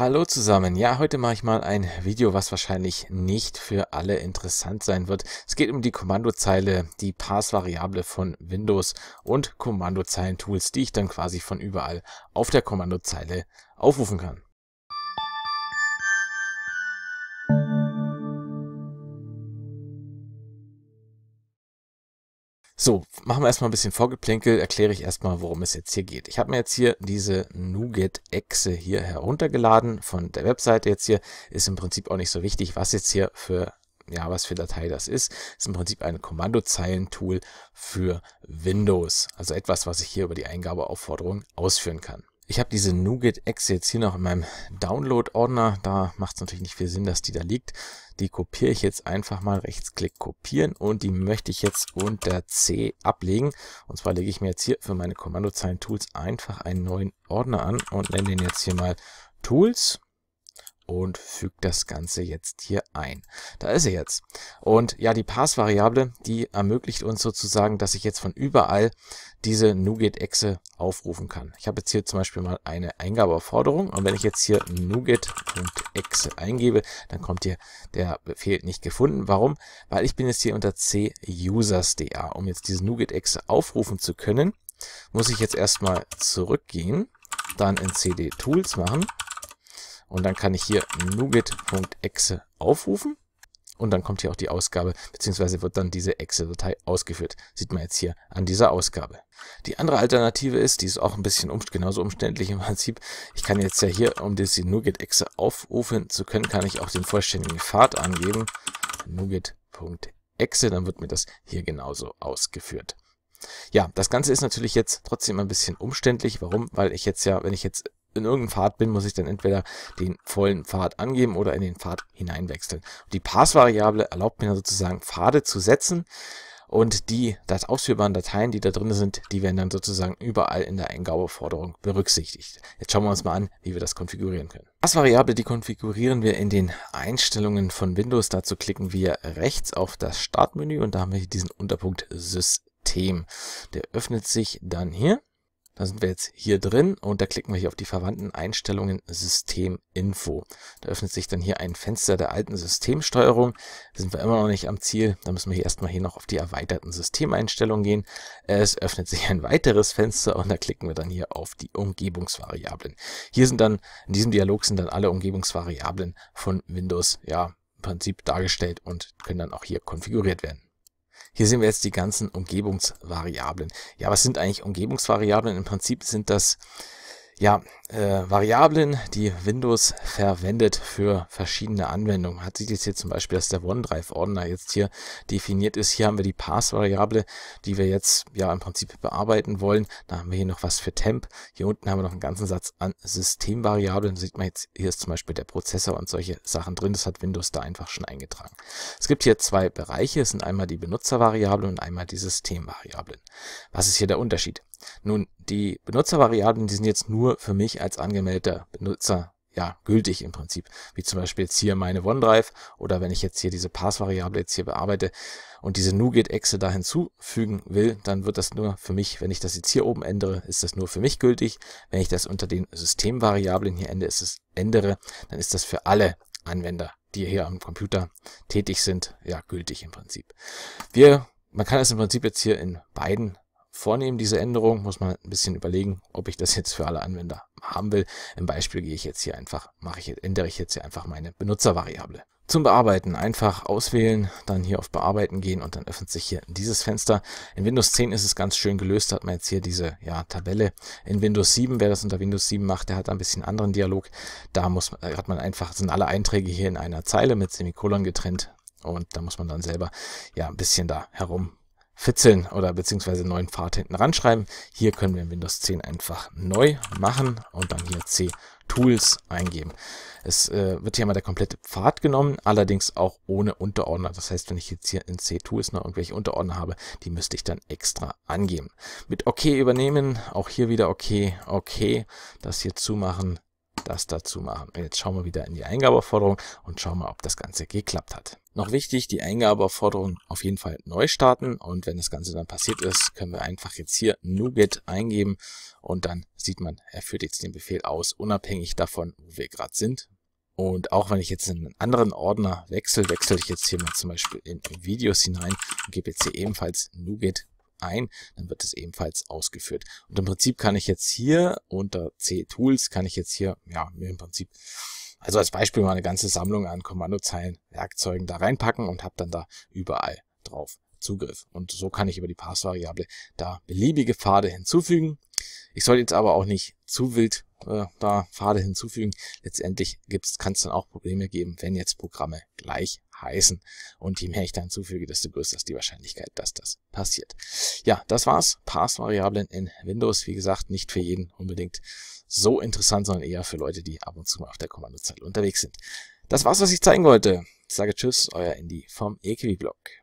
Hallo zusammen. Ja, heute mache ich mal ein Video, was wahrscheinlich nicht für alle interessant sein wird. Es geht um die Kommandozeile, die Pass-Variable von Windows und Kommandozeilen-Tools, die ich dann quasi von überall auf der Kommandozeile aufrufen kann. So, machen wir erstmal ein bisschen Vorgeplänkel, erkläre ich erstmal, worum es jetzt hier geht. Ich habe mir jetzt hier diese NuGet-Echse hier heruntergeladen von der Webseite jetzt hier. Ist im Prinzip auch nicht so wichtig, was jetzt hier für, ja, was für Datei das ist. Ist im Prinzip ein Kommandozeilentool für Windows. Also etwas, was ich hier über die Eingabeaufforderung ausführen kann. Ich habe diese nougat NuGetX jetzt hier noch in meinem Download-Ordner. Da macht es natürlich nicht viel Sinn, dass die da liegt. Die kopiere ich jetzt einfach mal. Rechtsklick kopieren und die möchte ich jetzt unter C ablegen. Und zwar lege ich mir jetzt hier für meine Kommandozeilen-Tools einfach einen neuen Ordner an und nenne den jetzt hier mal Tools und fügt das Ganze jetzt hier ein. Da ist er jetzt. Und ja, die Pass-Variable, die ermöglicht uns sozusagen, dass ich jetzt von überall diese NuGet-Exe aufrufen kann. Ich habe jetzt hier zum Beispiel mal eine Eingabeaufforderung und wenn ich jetzt hier NuGet.exe eingebe, dann kommt hier der Befehl nicht gefunden. Warum? Weil ich bin jetzt hier unter C Users.da. Um jetzt diese NuGet-Exe aufrufen zu können, muss ich jetzt erstmal zurückgehen, dann in CD Tools machen und dann kann ich hier nugget.exe aufrufen. Und dann kommt hier auch die Ausgabe, beziehungsweise wird dann diese Excel-Datei ausgeführt. Sieht man jetzt hier an dieser Ausgabe. Die andere Alternative ist, die ist auch ein bisschen umst genauso umständlich im Prinzip. Ich kann jetzt ja hier, um diese Nougat-Exe aufrufen zu können, kann ich auch den vollständigen Pfad angeben. Nougat.exe, dann wird mir das hier genauso ausgeführt. Ja, das Ganze ist natürlich jetzt trotzdem ein bisschen umständlich. Warum? Weil ich jetzt ja, wenn ich jetzt in irgendeinem Pfad bin, muss ich dann entweder den vollen Pfad angeben oder in den Pfad hineinwechseln. Die Pass-Variable erlaubt mir sozusagen Pfade zu setzen und die das ausführbaren Dateien, die da drin sind, die werden dann sozusagen überall in der Eingabeforderung berücksichtigt. Jetzt schauen wir uns mal an, wie wir das konfigurieren können. Als Variable, die konfigurieren wir in den Einstellungen von Windows. Dazu klicken wir rechts auf das Startmenü und da haben wir hier diesen Unterpunkt System. Der öffnet sich dann hier. Dann sind wir jetzt hier drin und da klicken wir hier auf die verwandten Einstellungen Systeminfo. Da öffnet sich dann hier ein Fenster der alten Systemsteuerung. Da sind wir immer noch nicht am Ziel. Da müssen wir hier erstmal hier noch auf die erweiterten Systemeinstellungen gehen. Es öffnet sich ein weiteres Fenster und da klicken wir dann hier auf die Umgebungsvariablen. Hier sind dann, in diesem Dialog sind dann alle Umgebungsvariablen von Windows, ja, im Prinzip dargestellt und können dann auch hier konfiguriert werden. Hier sehen wir jetzt die ganzen Umgebungsvariablen. Ja, was sind eigentlich Umgebungsvariablen? Im Prinzip sind das ja, äh, Variablen, die Windows verwendet für verschiedene Anwendungen. Man sieht jetzt hier zum Beispiel, dass der OneDrive-Ordner jetzt hier definiert ist. Hier haben wir die Pass-Variable, die wir jetzt ja im Prinzip bearbeiten wollen. Da haben wir hier noch was für Temp. Hier unten haben wir noch einen ganzen Satz an Systemvariablen. Da sieht man jetzt, hier ist zum Beispiel der Prozessor und solche Sachen drin. Das hat Windows da einfach schon eingetragen. Es gibt hier zwei Bereiche. Es sind einmal die Benutzervariablen und einmal die Systemvariablen. Was ist hier der Unterschied? Nun, die Benutzervariablen, die sind jetzt nur für mich als angemeldeter Benutzer ja, gültig im Prinzip, wie zum Beispiel jetzt hier meine OneDrive oder wenn ich jetzt hier diese Passvariable jetzt hier bearbeite und diese NuGet-Exe da hinzufügen will, dann wird das nur für mich, wenn ich das jetzt hier oben ändere, ist das nur für mich gültig. Wenn ich das unter den Systemvariablen hier ändere, ist es, ändere, dann ist das für alle Anwender, die hier am Computer tätig sind, ja, gültig im Prinzip. Wir, man kann das im Prinzip jetzt hier in beiden vornehmen, diese Änderung. Muss man ein bisschen überlegen, ob ich das jetzt für alle Anwender haben will. Im Beispiel gehe ich jetzt hier einfach, mache ich, ändere ich jetzt hier einfach meine Benutzervariable. Zum Bearbeiten einfach auswählen, dann hier auf Bearbeiten gehen und dann öffnet sich hier dieses Fenster. In Windows 10 ist es ganz schön gelöst, hat man jetzt hier diese ja, Tabelle. In Windows 7, wer das unter Windows 7 macht, der hat ein bisschen anderen Dialog. Da muss, man, äh, hat man einfach, sind alle Einträge hier in einer Zeile mit Semikolon getrennt und da muss man dann selber ja ein bisschen da herum 14 oder beziehungsweise neuen Pfad hinten ranschreiben. Hier können wir in Windows 10 einfach neu machen und dann hier C Tools eingeben. Es äh, wird hier mal der komplette Pfad genommen, allerdings auch ohne Unterordner. Das heißt, wenn ich jetzt hier in C-Tools noch irgendwelche Unterordner habe, die müsste ich dann extra angeben. Mit OK übernehmen, auch hier wieder OK, OK, das hier zumachen, das dazu machen. Jetzt schauen wir wieder in die Eingabeforderung und schauen mal, ob das Ganze geklappt hat. Noch wichtig, die Eingabeforderung auf jeden Fall neu starten und wenn das Ganze dann passiert ist, können wir einfach jetzt hier NuGet eingeben und dann sieht man, er führt jetzt den Befehl aus, unabhängig davon, wo wir gerade sind. Und auch wenn ich jetzt in einen anderen Ordner wechsle, wechsle ich jetzt hier mal zum Beispiel in Videos hinein und gebe jetzt hier ebenfalls NuGet ein, dann wird es ebenfalls ausgeführt. Und im Prinzip kann ich jetzt hier unter C Tools, kann ich jetzt hier, ja, im Prinzip, also als Beispiel mal eine ganze Sammlung an Kommandozeilen, Werkzeugen da reinpacken und habe dann da überall drauf Zugriff. Und so kann ich über die Passvariable da beliebige Pfade hinzufügen. Ich soll jetzt aber auch nicht zu wild äh, da Pfade hinzufügen. Letztendlich kann es dann auch Probleme geben, wenn jetzt Programme gleich heißen. Und je mehr ich da hinzufüge, desto größer ist die Wahrscheinlichkeit, dass das passiert. Ja, das war's. pass in Windows, wie gesagt, nicht für jeden unbedingt so interessant, sondern eher für Leute, die ab und zu mal auf der Kommandozeile unterwegs sind. Das war's, was ich zeigen wollte. Ich sage Tschüss, euer Indy vom EquiBlog.